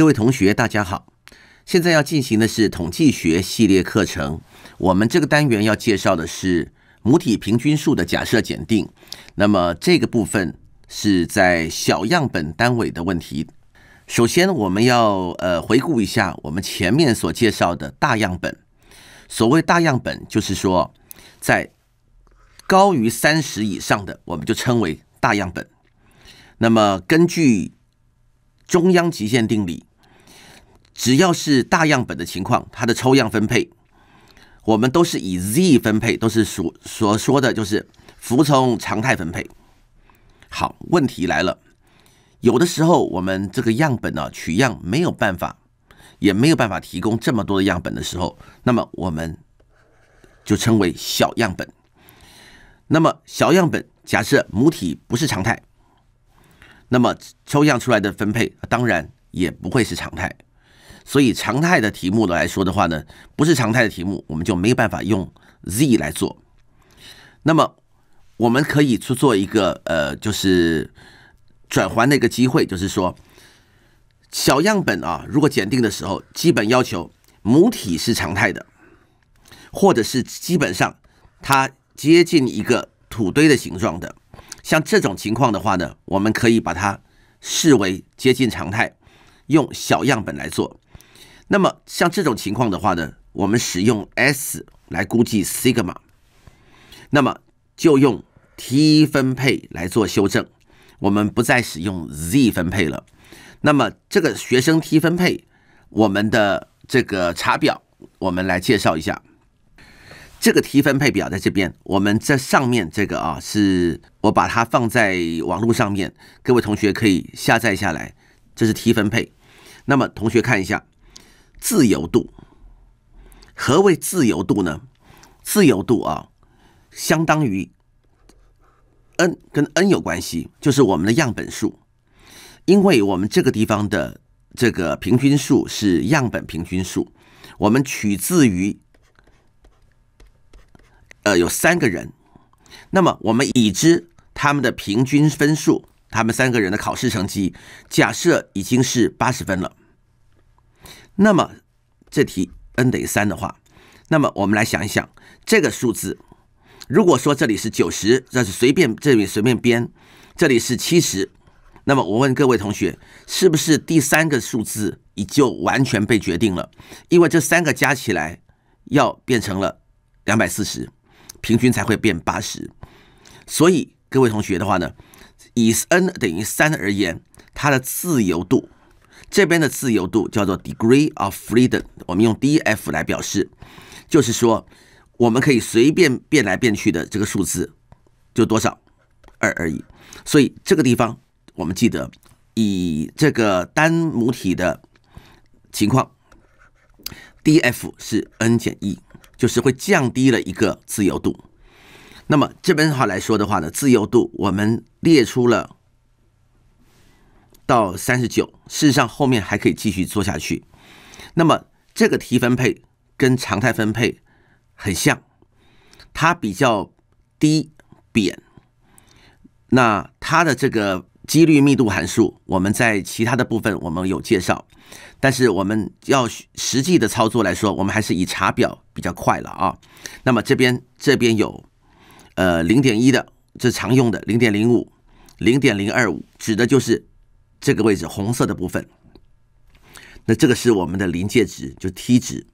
各位同学，大家好。现在要进行的是统计学系列课程。我们这个单元要介绍的是母体平均数的假设检定。那么这个部分是在小样本单位的问题。首先，我们要呃回顾一下我们前面所介绍的大样本。所谓大样本，就是说在高于三十以上的，我们就称为大样本。那么根据中央极限定理。只要是大样本的情况，它的抽样分配，我们都是以 Z 分配，都是所所说的就是服从常态分配。好，问题来了，有的时候我们这个样本呢取样没有办法，也没有办法提供这么多的样本的时候，那么我们就称为小样本。那么小样本，假设母体不是常态，那么抽样出来的分配当然也不会是常态。所以常态的题目来说的话呢，不是常态的题目，我们就没办法用 z 来做。那么我们可以去做一个呃，就是转换的一个机会，就是说小样本啊，如果检定的时候，基本要求母体是常态的，或者是基本上它接近一个土堆的形状的，像这种情况的话呢，我们可以把它视为接近常态，用小样本来做。那么像这种情况的话呢，我们使用 S 来估计 sigma，那么就用 T 分配来做修正，我们不再使用 Z 分配了。那么这个学生 T 分配，我们的这个查表，我们来介绍一下。这个 T 分配表在这边，我们这上面这个啊，是我把它放在网络上面，各位同学可以下载下来。这是 T 分配，那么同学看一下。自由度，何为自由度呢？自由度啊，相当于 n 跟 n 有关系，就是我们的样本数。因为我们这个地方的这个平均数是样本平均数，我们取自于呃有三个人，那么我们已知他们的平均分数，他们三个人的考试成绩假设已经是八十分了。那么，这题 n 等于三的话，那么我们来想一想这个数字。如果说这里是九十，这是随便这里随便编，这里是七十，那么我问各位同学，是不是第三个数字已就完全被决定了？因为这三个加起来要变成了两百四十，平均才会变八十。所以各位同学的话呢，以 n 等于三而言，它的自由度。这边的自由度叫做 degree of freedom，我们用 D F 来表示，就是说我们可以随便变来变去的这个数字就多少二而已。所以这个地方我们记得以这个单母体的情况，D F 是 n 减一，就是会降低了一个自由度。那么这边的话来说的话呢，自由度我们列出了。到三十九，事实上后面还可以继续做下去。那么这个提分配跟常态分配很像，它比较低扁。那它的这个几率密度函数，我们在其他的部分我们有介绍。但是我们要实际的操作来说，我们还是以查表比较快了啊。那么这边这边有，呃，零点一的这常用的零点零五、零点零二五，指的就是。这个位置红色的部分，那这个是我们的临界值，就 t 值。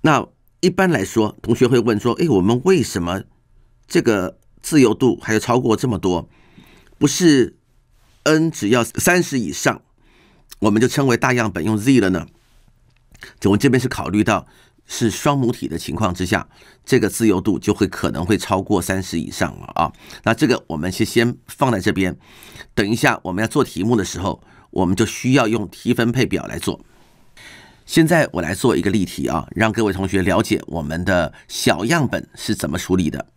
那一般来说，同学会问说：“哎，我们为什么这个自由度还要超过这么多？不是 n 只要三十以上，我们就称为大样本用 z 了呢？”就我这边是考虑到。是双母体的情况之下，这个自由度就会可能会超过三十以上了啊。那这个我们先先放在这边，等一下我们要做题目的时候，我们就需要用提分配表来做。现在我来做一个例题啊，让各位同学了解我们的小样本是怎么处理的。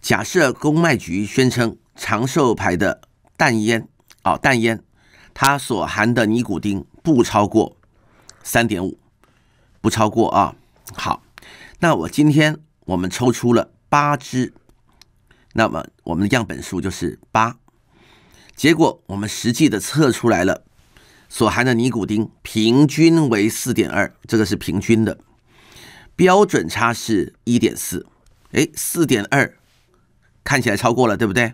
假设公卖局宣称长寿牌的淡烟啊淡烟，它所含的尼古丁不超过三点五。不超过啊，好，那我今天我们抽出了八只，那么我们的样本数就是八，结果我们实际的测出来了，所含的尼古丁平均为四点二，这个是平均的，标准差是一点四，哎，四点二看起来超过了，对不对？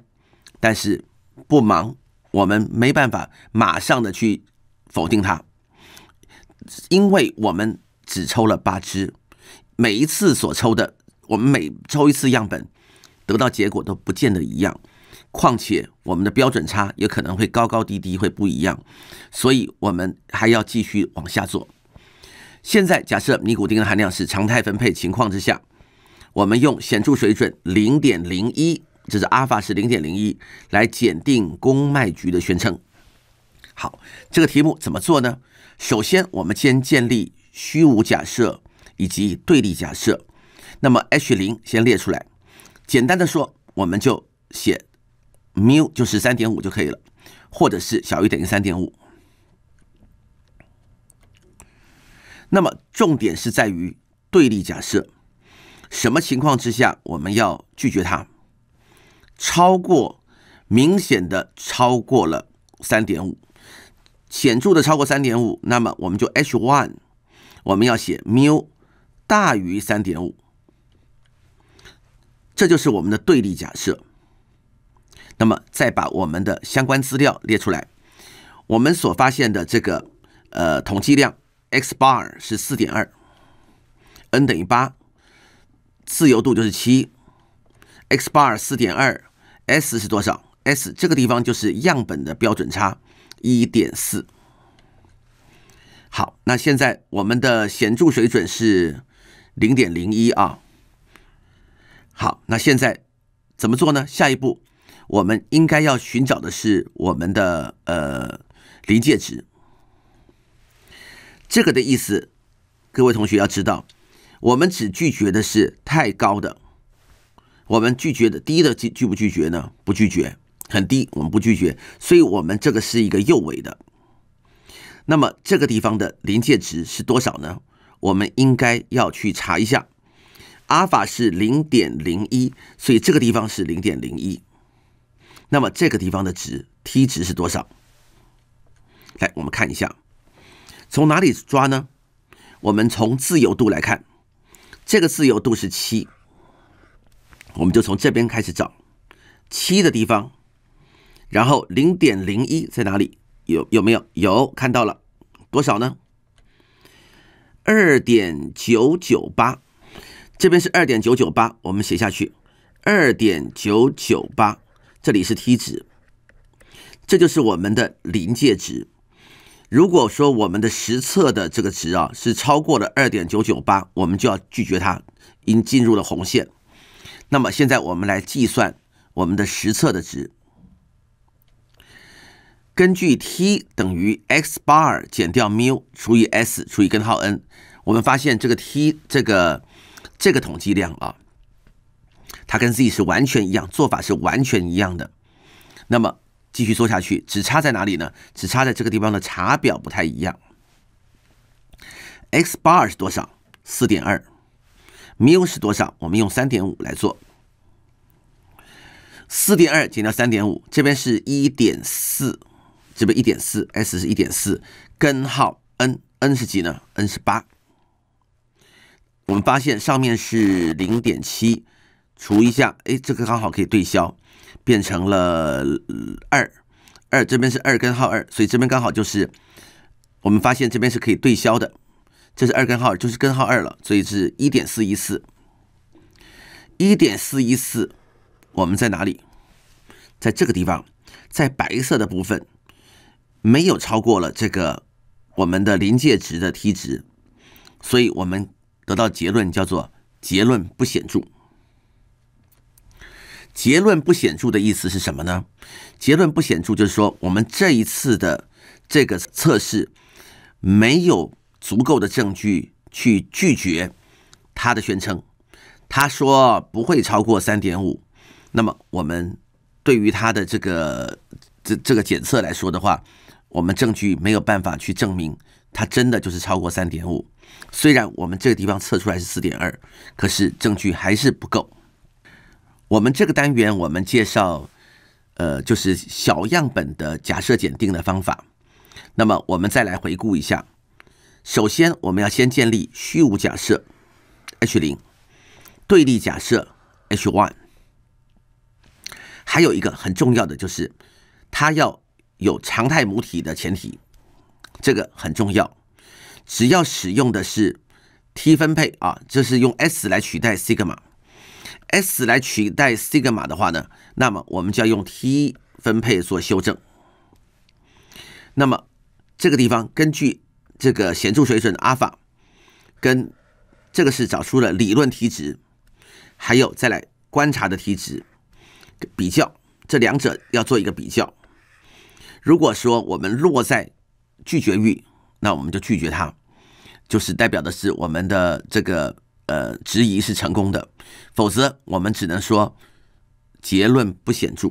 但是不忙，我们没办法马上的去否定它，因为我们。只抽了八支，每一次所抽的，我们每抽一次样本，得到结果都不见得一样。况且我们的标准差也可能会高高低低，会不一样。所以我们还要继续往下做。现在假设尼古丁的含量是常态分配情况之下，我们用显著水准零点零一，这是阿尔法是零点零一，来检定公卖局的宣称。好，这个题目怎么做呢？首先我们先建立。虚无假设以及对立假设，那么 H 零先列出来。简单的说，我们就写 mu 就是三点五就可以了，或者是小于等于三点五。那么重点是在于对立假设，什么情况之下我们要拒绝它？超过明显的超过了三点五，显著的超过三点五，那么我们就 H one。我们要写缪大于三点五，这就是我们的对立假设。那么，再把我们的相关资料列出来。我们所发现的这个呃统计量 x bar 是四点二，n 等于八，自由度就是七，x bar 四点二，s 是多少？s 这个地方就是样本的标准差，一点四。好，那现在我们的显著水准是零点零一啊。好，那现在怎么做呢？下一步我们应该要寻找的是我们的呃临界值。这个的意思，各位同学要知道，我们只拒绝的是太高的。我们拒绝的低的拒拒不拒绝呢？不拒绝，很低，我们不拒绝，所以我们这个是一个右尾的。那么这个地方的临界值是多少呢？我们应该要去查一下，阿尔法是零点零一，所以这个地方是零点零一。那么这个地方的值 t 值是多少？来，我们看一下，从哪里抓呢？我们从自由度来看，这个自由度是七，我们就从这边开始找七的地方，然后零点零一在哪里？有有没有有看到了多少呢？二点九九八，这边是二点九九八，我们写下去，二点九九八，这里是 t 值，这就是我们的临界值。如果说我们的实测的这个值啊是超过了二点九九八，我们就要拒绝它，因进入了红线。那么现在我们来计算我们的实测的值。根据 t 等于 x bar 减掉缪除以 s 除以根号 n，我们发现这个 t 这个这个统计量啊，它跟 z 是完全一样，做法是完全一样的。那么继续做下去，只差在哪里呢？只差在这个地方的查表不太一样。x bar 是多少？四点二，缪是多少？我们用三点五来做，四点二减掉三点五，这边是一点四。这边一点四，s 是一点四，根号 n，n 是几呢？n 是八。我们发现上面是零点七，除一下，哎，这个刚好可以对消，变成了二。二这边是二根号二，所以这边刚好就是，我们发现这边是可以对消的，这是二根号，就是根号二了，所以是一点四一四。一点四一四，我们在哪里？在这个地方，在白色的部分。没有超过了这个我们的临界值的 t 值，所以我们得到结论叫做结论不显著。结论不显著的意思是什么呢？结论不显著就是说我们这一次的这个测试没有足够的证据去拒绝他的宣称。他说不会超过三点五，那么我们对于他的这个这这个检测来说的话。我们证据没有办法去证明它真的就是超过三点五，虽然我们这个地方测出来是四点二，可是证据还是不够。我们这个单元我们介绍，呃，就是小样本的假设检定的方法。那么我们再来回顾一下，首先我们要先建立虚无假设 H 零，对立假设 H one，还有一个很重要的就是它要。有常态母体的前提，这个很重要。只要使用的是 t 分配啊，这是用 s 来取代西格玛，s 来取代西格玛的话呢，那么我们就要用 t 分配做修正。那么这个地方根据这个显著水准阿尔法，跟这个是找出了理论 t 值，还有再来观察的 t 值比较，这两者要做一个比较。如果说我们落在拒绝域，那我们就拒绝它，就是代表的是我们的这个呃质疑是成功的，否则我们只能说结论不显著。